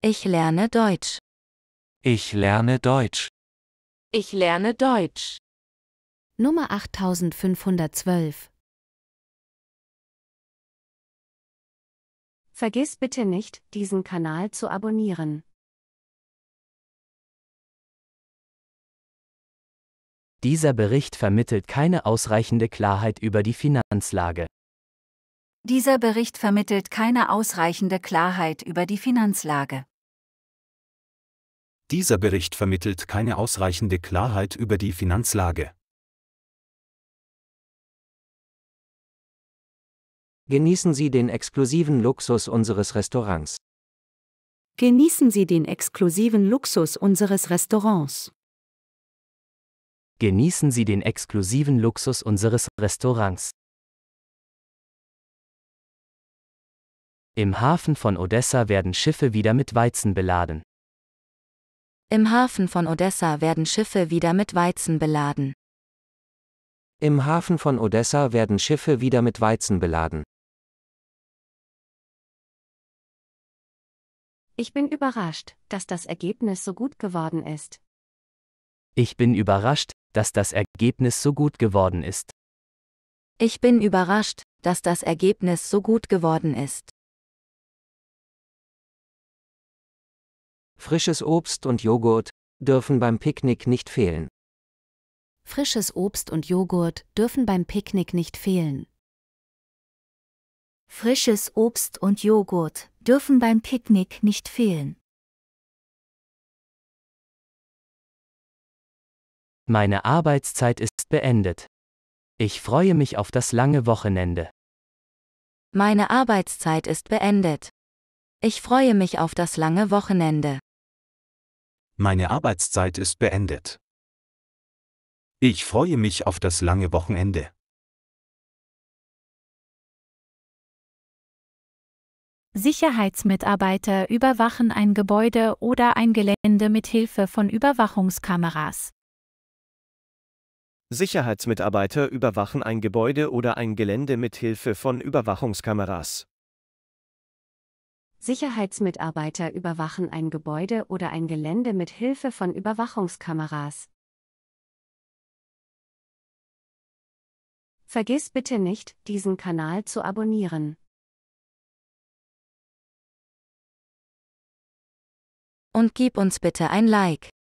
Ich lerne Deutsch. Ich lerne Deutsch. Ich lerne Deutsch. Nummer 8512. Vergiss bitte nicht, diesen Kanal zu abonnieren. Dieser Bericht vermittelt keine ausreichende Klarheit über die Finanzlage. Dieser Bericht vermittelt keine ausreichende Klarheit über die Finanzlage. Dieser Bericht vermittelt keine ausreichende Klarheit über die Finanzlage. Genießen Sie den exklusiven Luxus unseres Restaurants. Genießen Sie den exklusiven Luxus unseres Restaurants. Genießen Sie den exklusiven Luxus unseres Restaurants. Im Hafen von Odessa werden Schiffe wieder mit Weizen beladen. Im Hafen von Odessa werden Schiffe wieder mit Weizen beladen. Im Hafen von Odessa werden Schiffe wieder mit Weizen beladen. Ich bin überrascht, dass das Ergebnis so gut geworden ist. Ich bin überrascht, dass das Ergebnis so gut geworden ist. Ich bin überrascht, dass das Ergebnis so gut geworden ist. Frisches Obst und Joghurt dürfen beim Picknick nicht fehlen. Frisches Obst und Joghurt dürfen beim Picknick nicht fehlen. Frisches Obst und Joghurt dürfen beim Picknick nicht fehlen. Meine Arbeitszeit ist beendet. Ich freue mich auf das lange Wochenende. Meine Arbeitszeit ist beendet. Ich freue mich auf das lange Wochenende. Meine Arbeitszeit ist beendet. Ich freue mich auf das lange Wochenende. Sicherheitsmitarbeiter überwachen ein Gebäude oder ein Gelände mit Hilfe von Überwachungskameras. Sicherheitsmitarbeiter überwachen ein Gebäude oder ein Gelände mit Hilfe von Überwachungskameras. Sicherheitsmitarbeiter überwachen ein Gebäude oder ein Gelände mit Hilfe von Überwachungskameras. Vergiss bitte nicht, diesen Kanal zu abonnieren. Und gib uns bitte ein Like.